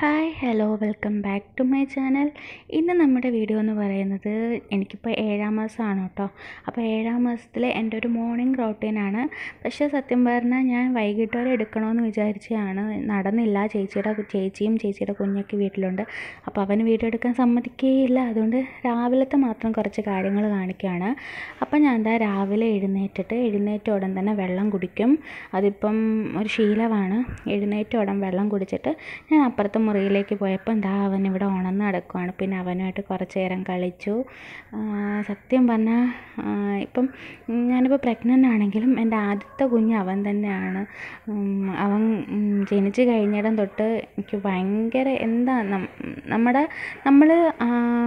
hi hello welcome back to my channel ഇന്ന് നമ്മുടെ video എന്ന് പറയുന്നത് എനിക്കിപ്പോൾ ഏഴാം മാസമാണ് കേട്ടോ അപ്പോൾ ഏഴാം മാസത്തിൽ എൻ്റെ ഒരു മോർണിംഗ് റൊട്ടീനാണ് പക്ഷേ സത്യം പറഞ്ഞാൽ ഞാൻ വൈകിട്ട് വരെ എടുക്കണമെന്ന് വിചാരിച്ചാണ് നടന്നില്ല ചേച്ചിയുടെ ചേച്ചിയും ചേച്ചിയുടെ കുഞ്ഞൊക്കെ വീട്ടിലുണ്ട് അപ്പോൾ അവന് വീഡിയോ എടുക്കാൻ സമ്മതിക്കുകയില്ല അതുകൊണ്ട് രാവിലത്തെ മാത്രം കുറച്ച് കാര്യങ്ങൾ കാണിക്കുകയാണ് അപ്പോൾ ഞാൻ എന്താ രാവിലെ എഴുന്നേറ്റിട്ട് എഴുന്നേറ്റ ഉടൻ തന്നെ വെള്ളം കുടിക്കും അതിപ്പം ഒരു ശീലമാണ് എഴുന്നേറ്റ ഉടൻ വെള്ളം കുടിച്ചിട്ട് ഞാൻ അപ്പുറത്ത് മുറിയിലേക്ക് പോയപ്പോൾ എന്താ അവൻ ഇവിടെ ഉണർന്ന് നടക്കുവാണ് പിന്നെ അവനുമായിട്ട് കുറച്ച് നേരം കളിച്ചു സത്യം പറഞ്ഞാൽ ഇപ്പം ഞാനിപ്പോൾ പ്രഗ്നൻ്റ് ആണെങ്കിലും എൻ്റെ ആദ്യത്തെ കുഞ്ഞ് അവൻ തന്നെയാണ് അവൻ ജനിച്ചു കഴിഞ്ഞിടം തൊട്ട് എനിക്ക് ഭയങ്കര എന്താ നമ്മുടെ നമ്മൾ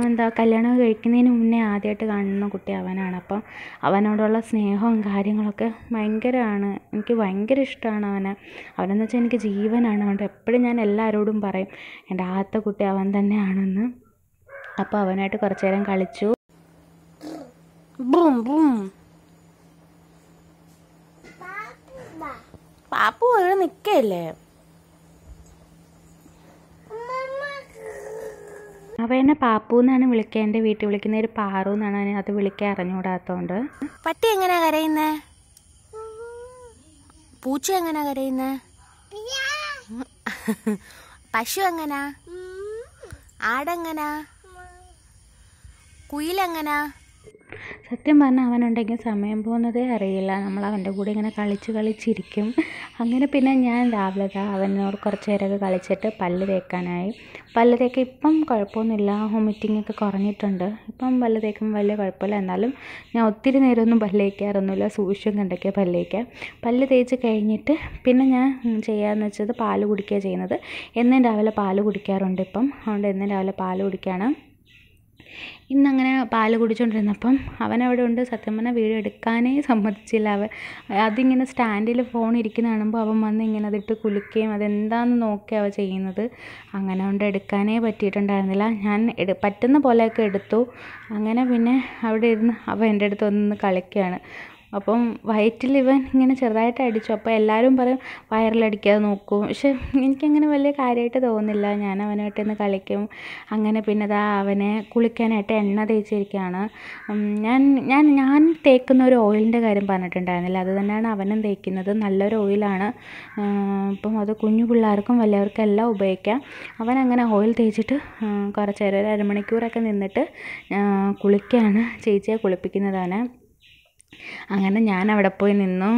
എന്താ കല്യാണം കഴിക്കുന്നതിന് മുന്നേ ആദ്യമായിട്ട് കാണുന്ന കുട്ടി അവനാണ് അപ്പം അവനോടുള്ള സ്നേഹവും കാര്യങ്ങളൊക്കെ ഭയങ്കരമാണ് എനിക്ക് ഭയങ്കര ഇഷ്ടമാണ് അവനെ അവനെന്ന് വെച്ചാൽ എനിക്ക് ജീവനാണ് അതുകൊണ്ട് എപ്പോഴും ഞാൻ എല്ലാവരോടും പറയും എൻ്റെ ആദ്യത്തെ കുട്ടി അവൻ തന്നെയാണെന്ന് അപ്പോൾ അവനായിട്ട് കുറച്ചു നേരം കളിച്ചു ബും ബും പാപ്പു അവിടെ നിൽക്കല്ലേ അവനെ പാപ്പു എന്നാണ് വിളിക്കുക എൻ്റെ വീട്ടിൽ വിളിക്കുന്ന ഒരു പാറു എന്നാണ് അത് വിളിക്കാൻ അറിഞ്ഞുകൂടാത്തോണ്ട് പട്ടി എങ്ങനെ കരയുന്നേ പൂച്ച എങ്ങനെ കരയുന്നേ പശു എങ്ങനാ ആടെങ്ങനാ കുയിലെങ്ങനാ സത്യം പറഞ്ഞാൽ അവനുണ്ടെങ്കിൽ സമയം പോകുന്നതേ അറിയില്ല നമ്മൾ അവൻ്റെ കൂടെ ഇങ്ങനെ കളിച്ച് കളിച്ചിരിക്കും അങ്ങനെ പിന്നെ ഞാൻ രാവിലെ അവനോട് കുറച്ച് നേരമൊക്കെ കളിച്ചിട്ട് പല്ല് തേക്കാനായി പല്ല് തേക്കാൻ ഇപ്പം കുഴപ്പമൊന്നുമില്ല വൊമിറ്റിംഗ് ഒക്കെ കുറഞ്ഞിട്ടുണ്ട് ഇപ്പം പല്ല് തേക്കും വലിയ കുഴപ്പമില്ല എന്നാലും ഞാൻ ഒത്തിരി നേരമൊന്നും പല്ല് തേക്കാറൊന്നുമില്ല സൂക്ഷിച്ചും കണ്ടൊക്കെ പല്ല് തേക്കാം പല്ല് തേച്ച് കഴിഞ്ഞിട്ട് പിന്നെ ഞാൻ ചെയ്യാമെന്ന് വെച്ചത് പാല് കുടിക്കുക ചെയ്യുന്നത് എന്നും രാവിലെ പാല് കുടിക്കാറുണ്ട് ഇപ്പം അതുകൊണ്ട് എന്നും രാവിലെ പാല് കുടിക്കുകയാണ് ഇന്നങ്ങനെ പാൽ കുടിച്ചുകൊണ്ടിരുന്നപ്പം അവൻ അവിടെ ഉണ്ട് സത്യം പറഞ്ഞാൽ വീഡിയോ എടുക്കാനേ സമ്മതിച്ചില്ല അവൻ അതിങ്ങനെ സ്റ്റാൻഡിൽ ഫോൺ ഇരിക്കുന്ന കാണുമ്പോൾ അവൻ വന്ന് ഇങ്ങനെ അതിട്ട് കുലുക്കുകയും അതെന്താണെന്ന് നോക്കി അവ ചെയ്യുന്നത് അങ്ങനെ കൊണ്ട് എടുക്കാനേ പറ്റിയിട്ടുണ്ടായിരുന്നില്ല ഞാൻ എടു പറ്റുന്ന പോലെയൊക്കെ എടുത്തു അങ്ങനെ പിന്നെ അവിടെ ഇരുന്ന് അവൻ എൻ്റെ അടുത്ത് വന്ന് കളിക്കുകയാണ് അപ്പം വയറ്റിൽ ഇവൻ ഇങ്ങനെ ചെറുതായിട്ട് അടിച്ചു അപ്പോൾ എല്ലാവരും പറയും വയറിലടിക്കാതെ നോക്കും പക്ഷെ എനിക്കങ്ങനെ വലിയ കാര്യമായിട്ട് തോന്നുന്നില്ല ഞാൻ അവനായിട്ട് നിന്ന് കളിക്കും അങ്ങനെ പിന്നെ ദാ അവനെ കുളിക്കാനായിട്ട് എണ്ണ തേച്ചിരിക്കുകയാണ് ഞാൻ ഞാൻ ഞാൻ തേക്കുന്ന ഒരു ഓയിലിൻ്റെ കാര്യം പറഞ്ഞിട്ടുണ്ടായിരുന്നില്ല അത് തന്നെയാണ് അവനും തേക്കുന്നത് നല്ലൊരു ഓയിലാണ് അപ്പം അത് കുഞ്ഞു പിള്ളേർക്കും വലിയവർക്കും എല്ലാം ഉപയോഗിക്കാം അവൻ അങ്ങനെ ഓയിൽ തേച്ചിട്ട് കുറച്ചേരം ഒരു അരമണിക്കൂറൊക്കെ നിന്നിട്ട് കുളിക്കുകയാണ് ചേച്ചിയെ കുളിപ്പിക്കുന്നതാണ് അങ്ങനെ ഞാൻ അവിടെ പോയി നിന്നു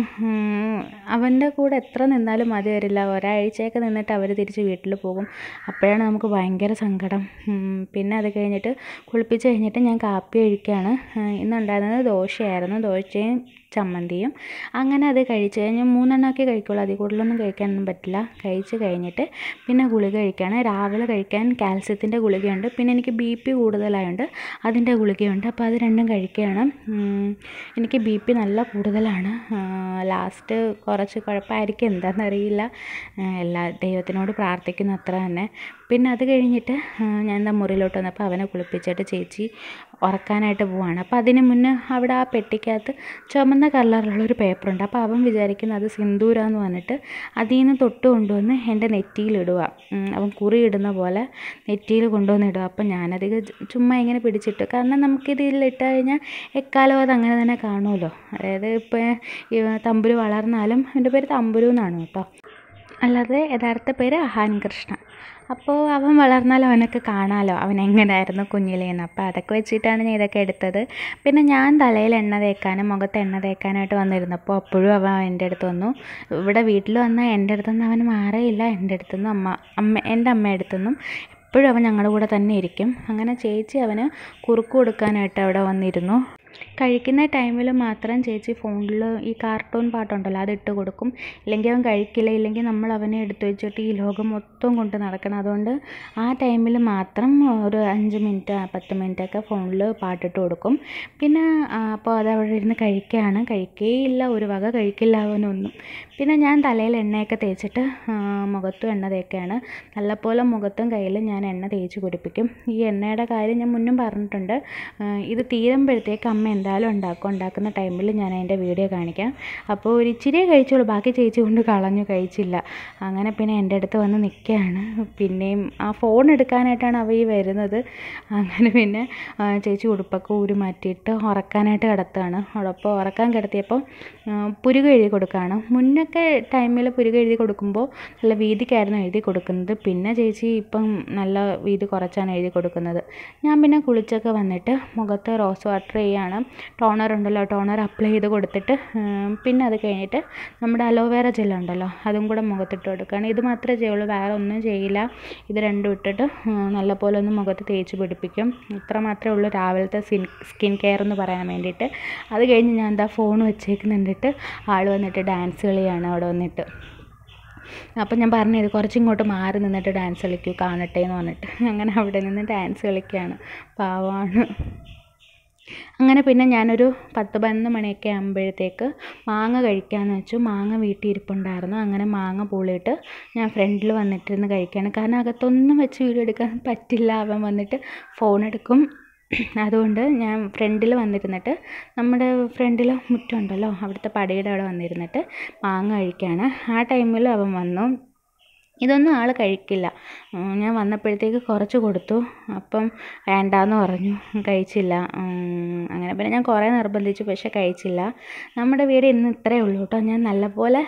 അവൻ്റെ കൂടെ എത്ര നിന്നാലും മതി വരില്ല ഒരാഴ്ചയൊക്കെ നിന്നിട്ട് അവർ തിരിച്ച് വീട്ടിൽ പോകും അപ്പോഴാണ് നമുക്ക് ഭയങ്കര സങ്കടം പിന്നെ അത് കഴിഞ്ഞിട്ട് കുളിപ്പിച്ച് കഴിഞ്ഞിട്ട് ഞാൻ കാപ്പി കഴിക്കുകയാണ് ഇന്നുണ്ടായിരുന്നത് ദോശയായിരുന്നു ദോശയും ചമ്മന്തിയും അങ്ങനെ അത് കഴിച്ച് കഴിഞ്ഞ് മൂന്നെണ്ണമൊക്കെ കഴിക്കുള്ളൂ അതിൽ കൂടുതലൊന്നും കഴിക്കാനൊന്നും പറ്റില്ല കഴിച്ച് കഴിഞ്ഞിട്ട് പിന്നെ ഗുളിക കഴിക്കുകയാണ് രാവിലെ കഴിക്കാൻ കാൽസ്യത്തിൻ്റെ ഗുളികയുണ്ട് പിന്നെ എനിക്ക് ബി പി കൂടുതലായുണ്ട് അതിൻ്റെ ഗുളികയുണ്ട് അപ്പോൾ അത് രണ്ടും കഴിക്കുകയാണ് എനിക്ക് ബി പി നല്ല കൂടുതലാണ് ലാസ്റ്റ് കുറച്ച് കുഴപ്പമായിരിക്കും എന്താണെന്നറിയില്ല എല്ലാ ദൈവത്തിനോട് പ്രാർത്ഥിക്കുന്ന അത്ര തന്നെ പിന്നെ അത് കഴിഞ്ഞിട്ട് ഞാൻ എന്താ മുറിയിലോട്ട് വന്നപ്പോൾ അവനെ കുളിപ്പിച്ചിട്ട് ചേച്ചി ഉറക്കാനായിട്ട് പോവാണ് അപ്പോൾ അതിന് മുന്നേ അവിടെ ആ പെട്ടിക്കകത്ത് ചുമന്ന കളറിലുള്ളൊരു പേപ്പറുണ്ട് അപ്പോൾ അവൻ വിചാരിക്കുന്നത് അത് സിന്ദൂരാന്ന് പറഞ്ഞിട്ട് അതിൽ നിന്ന് തൊട്ട് കൊണ്ടുവന്ന് എൻ്റെ നെറ്റിയിലിടുക അവൻ കുറി ഇടുന്ന പോലെ നെറ്റിയിൽ കൊണ്ടുവന്ന് ഇടുക അപ്പോൾ ഞാനധികം ചുമ്മാ ഇങ്ങനെ പിടിച്ചിട്ട് കാരണം നമുക്കിതിൽ ഇട്ട് കഴിഞ്ഞാൽ എക്കാലം അത് അങ്ങനെ തന്നെ കാണുമല്ലോ അതായത് ഇപ്പോൾ തമ്പുരു വളർന്നാലും എൻ്റെ പേര് തമ്പുരു എന്നാണ് കേട്ടോ അല്ലാതെ യഥാർത്ഥ പേര് അഹാൻ കൃഷ്ണ അപ്പോൾ അവൻ വളർന്നാൽ അവനൊക്കെ കാണാമല്ലോ അവൻ എങ്ങനെയായിരുന്നു കുഞ്ഞിലേന്ന് അപ്പോൾ അതൊക്കെ വെച്ചിട്ടാണ് ഞാൻ ഇതൊക്കെ എടുത്തത് പിന്നെ ഞാൻ തലയിൽ എണ്ണ തേക്കാനും മുഖത്ത് എണ്ണ തേക്കാനായിട്ട് വന്നിരുന്നപ്പോൾ അപ്പോഴും അവൻ എൻ്റെ അടുത്ത് വന്നു ഇവിടെ വീട്ടിൽ വന്നാൽ എൻ്റെ അടുത്തുനിന്ന് അവൻ മാറിയില്ല എൻ്റെ അടുത്തുനിന്നും അമ്മ അമ്മ എൻ്റെ അമ്മയുടെ അടുത്തുനിന്നും എപ്പോഴും അവൻ ഞങ്ങളുടെ കൂടെ തന്നെ ഇരിക്കും അങ്ങനെ ചേച്ചി അവന് കുറുക്ക് കൊടുക്കാനായിട്ട് അവിടെ വന്നിരുന്നു കഴിക്കുന്ന ടൈമിൽ മാത്രം ചേച്ചി ഫോണിൽ ഈ കാർട്ടൂൺ പാട്ടുണ്ടല്ലോ അതിട്ട് കൊടുക്കും ഇല്ലെങ്കിൽ അവൻ കഴിക്കില്ല ഇല്ലെങ്കിൽ നമ്മൾ അവനെ എടുത്തു വെച്ചിട്ട് ഈ ലോകം മൊത്തം കൊണ്ട് നടക്കണം അതുകൊണ്ട് ആ ടൈമിൽ മാത്രം ഒരു അഞ്ച് മിനിറ്റ് പത്ത് മിനിറ്റൊക്കെ ഫോണിൽ പാട്ടിട്ട് കൊടുക്കും പിന്നെ അപ്പോൾ അത് അവിടെ ഇരുന്ന് കഴിക്കുകയാണ് കഴിക്കേയില്ല ഒരു വക കഴിക്കില്ല അവനൊന്നും പിന്നെ ഞാൻ തലയിൽ എണ്ണയൊക്കെ തേച്ചിട്ട് മുഖത്തും എണ്ണ തേക്കുകയാണ് നല്ലപോലെ മുഖത്തും കയ്യിലും ഞാൻ എണ്ണ തേച്ച് കുടിപ്പിക്കും ഈ എണ്ണയുടെ കാര്യം ഞാൻ മുന്നും പറഞ്ഞിട്ടുണ്ട് ഇത് തീരുമ്പോഴത്തേക്ക് അമ്മ എന്തായാലും ഉണ്ടാക്കും ഉണ്ടാക്കുന്ന ടൈമിൽ ഞാൻ അതിൻ്റെ വീഡിയോ കാണിക്കാം അപ്പോൾ ഒരു ഇച്ചിരിയേ കഴിച്ചോളൂ ബാക്കി ചേച്ചി കൊണ്ട് കളഞ്ഞു കഴിച്ചില്ല അങ്ങനെ പിന്നെ എൻ്റെ അടുത്ത് വന്ന് നിൽക്കുകയാണ് പിന്നെയും ആ ഫോൺ എടുക്കാനായിട്ടാണ് അവ ഈ വരുന്നത് അങ്ങനെ പിന്നെ ചേച്ചി ഉടുപ്പൊക്കെ ഊരി മാറ്റിയിട്ട് ഉറക്കാനായിട്ട് കിടത്തുകയാണ് ഉടപ്പോൾ ഉറക്കാൻ കിടത്തിയപ്പോൾ പുരുക എഴുതി കൊടുക്കുകയാണ് മുന്നൊക്കെ ടൈമിൽ പുരുക എഴുതി കൊടുക്കുമ്പോൾ നല്ല വീതിക്കായിരുന്നു എഴുതി കൊടുക്കുന്നത് പിന്നെ ചേച്ചി ഇപ്പം നല്ല വീതി കുറച്ചാണ് എഴുതി കൊടുക്കുന്നത് ഞാൻ പിന്നെ കുളിച്ചൊക്കെ വന്നിട്ട് മുഖത്ത് റോസ് വാട്ടർ ചെയ്യുകയാണ് ടോണർ ഉണ്ടല്ലോ ടോണർ അപ്ലൈ ചെയ്ത് കൊടുത്തിട്ട് പിന്നെ അത് കഴിഞ്ഞിട്ട് നമ്മുടെ അലോവേറ ഉണ്ടല്ലോ അതും കൂടെ മുഖത്തിട്ട് കൊടുക്കുകയാണ് ഇത് മാത്രമേ ചെയ്യുള്ളൂ വേറെ ഒന്നും ചെയ്യില്ല ഇത് രണ്ടും ഇട്ടിട്ട് നല്ലപോലെ ഒന്ന് മുഖത്ത് തേച്ച് പിടിപ്പിക്കും ഇത്ര മാത്രമേ ഉള്ളൂ രാവിലത്തെ സ്കിൻ സ്കിൻ കെയർ എന്ന് പറയാൻ വേണ്ടിയിട്ട് അത് കഴിഞ്ഞ് ഞാൻ എന്താ ഫോൺ വെച്ചേക്കുന്നുണ്ടിട്ട് ആൾ വന്നിട്ട് ഡാൻസ് കളിയാണ് അവിടെ വന്നിട്ട് അപ്പം ഞാൻ പറഞ്ഞത് കുറച്ചിങ്ങോട്ട് മാറി നിന്നിട്ട് ഡാൻസ് കളിക്കൂ കാണട്ടെ എന്ന് പറഞ്ഞിട്ട് അങ്ങനെ അവിടെ നിന്ന് ഡാൻസ് കളിക്കുകയാണ് പാവമാണ് അങ്ങനെ പിന്നെ ഞാനൊരു പത്ത് പതിനൊന്ന് മണിയൊക്കെ ആകുമ്പോഴത്തേക്ക് മാങ്ങ കഴിക്കാമെന്ന് വെച്ചു മാങ്ങ വീട്ടിൽ ഇരിപ്പുണ്ടായിരുന്നു അങ്ങനെ മാങ്ങ പൂളിയിട്ട് ഞാൻ ഫ്രണ്ടിൽ വന്നിട്ടിരുന്ന് കഴിക്കുകയാണ് കാരണം അകത്തൊന്നും വെച്ച് വീഡിയോ എടുക്കാൻ പറ്റില്ല അവൻ വന്നിട്ട് ഫോൺ എടുക്കും അതുകൊണ്ട് ഞാൻ ഫ്രണ്ടിൽ വന്നിരുന്നിട്ട് നമ്മുടെ ഫ്രണ്ടിൽ മുറ്റമുണ്ടല്ലോ അവിടുത്തെ പടിയുടെ അവിടെ വന്നിരുന്നിട്ട് മാങ്ങ കഴിക്കുകയാണ് ആ ടൈമിൽ അവൻ വന്നു ഇതൊന്നും ആൾ കഴിക്കില്ല ഞാൻ വന്നപ്പോഴത്തേക്ക് കുറച്ച് കൊടുത്തു അപ്പം വേണ്ടാന്ന് പറഞ്ഞു കഴിച്ചില്ല അങ്ങനെ പിന്നെ ഞാൻ കുറേ നിർബന്ധിച്ചു പക്ഷേ കഴിച്ചില്ല നമ്മുടെ വീട് ഇന്ന് ഇത്രയേ ഉള്ളൂ കേട്ടോ ഞാൻ നല്ലപോലെ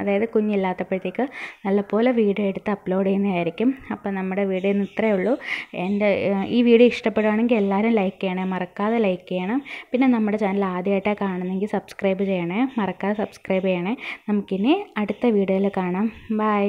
അതായത് കുഞ്ഞില്ലാത്തപ്പോഴത്തേക്ക് നല്ലപോലെ വീഡിയോ എടുത്ത് അപ്ലോഡ് ചെയ്യുന്നതായിരിക്കും അപ്പം നമ്മുടെ വീട് ഇന്ന് ഇത്രയേ ഉള്ളൂ എൻ്റെ ഈ വീഡിയോ ഇഷ്ടപ്പെടുകയാണെങ്കിൽ എല്ലാവരും ലൈക്ക് ചെയ്യണേ മറക്കാതെ ലൈക്ക് ചെയ്യണം പിന്നെ നമ്മുടെ ചാനൽ ആദ്യമായിട്ടാണ് കാണുന്നെങ്കിൽ സബ്സ്ക്രൈബ് ചെയ്യണേ മറക്കാതെ സബ്സ്ക്രൈബ് ചെയ്യണേ നമുക്കിനി അടുത്ത വീഡിയോയിൽ കാണാം ബൈ